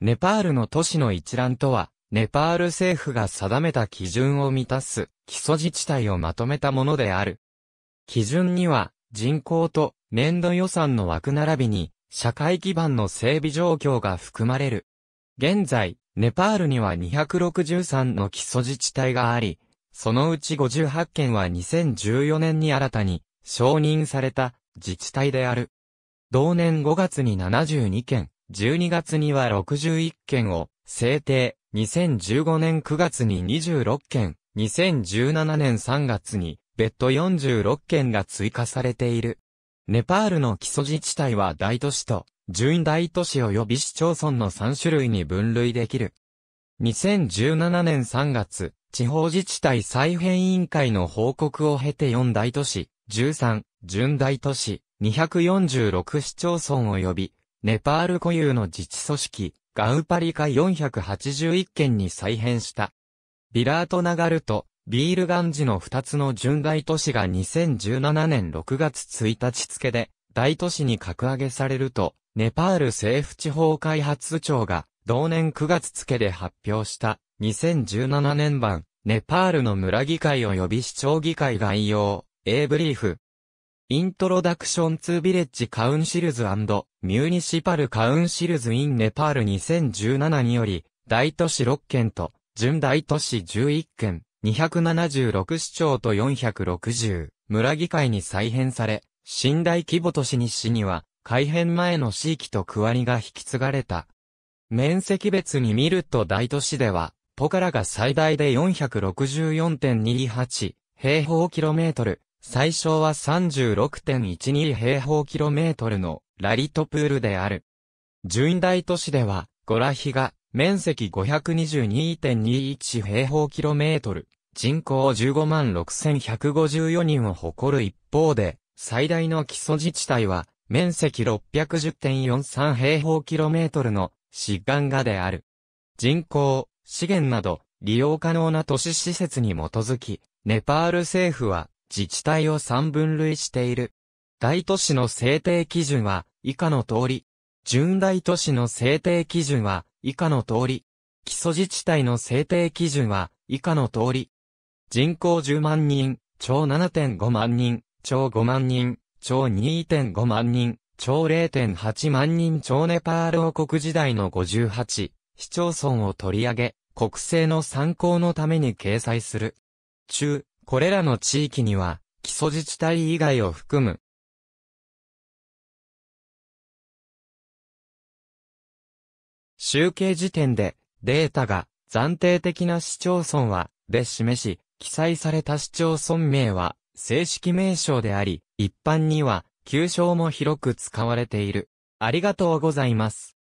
ネパールの都市の一覧とは、ネパール政府が定めた基準を満たす基礎自治体をまとめたものである。基準には人口と年度予算の枠並びに社会基盤の整備状況が含まれる。現在、ネパールには263の基礎自治体があり、そのうち58件は2014年に新たに承認された自治体である。同年5月に72件、12月には61件を制定、2015年9月に26件、2017年3月に別途46件が追加されている。ネパールの基礎自治体は大都市と、準大都市及び市町村の3種類に分類できる。2017年3月、地方自治体再編委員会の報告を経て4大都市、13、準大都市、246市町村及び、ネパール固有の自治組織、ガウパリカ481件に再編した。ビラートナガルと、ビールガンジの2つの巡大都市が2017年6月1日付で、大都市に格上げされると、ネパール政府地方開発庁が、同年9月付で発表した、2017年版、ネパールの村議会及び市長議会概要、A ブリーフ、イントロダクションツービレッジカウンシルズミュニシパルカウンシルズインネパール2017により、大都市6県と、準大都市11県、276市町と460村議会に再編され、新大規模都市に市には、改編前の地域と区割りが引き継がれた。面積別に見ると大都市では、ポカラが最大で464.28平方キロメートル、最小は36.12平方キロメートルのラリトプールである。順位大都市では、ゴラヒが面積522.21平方キロメートル、人口15万6154人を誇る一方で、最大の基礎自治体は、面積610.43平方キロメートルの、シガンガである。人口、資源など、利用可能な都市施設に基づき、ネパール政府は、自治体を三分類している。大都市の制定基準は以下の通り。準大都市の制定基準は以下の通り。基礎自治体の制定基準は以下の通り。人口10万人、超7.5万人、超5万人、超2.5万人、超0.8万人超ネパール王国時代の58市町村を取り上げ、国政の参考のために掲載する。中、これらの地域には、基礎自治体以外を含む、集計時点で、データが、暫定的な市町村は、で示し、記載された市町村名は、正式名称であり、一般には、旧称も広く使われている。ありがとうございます。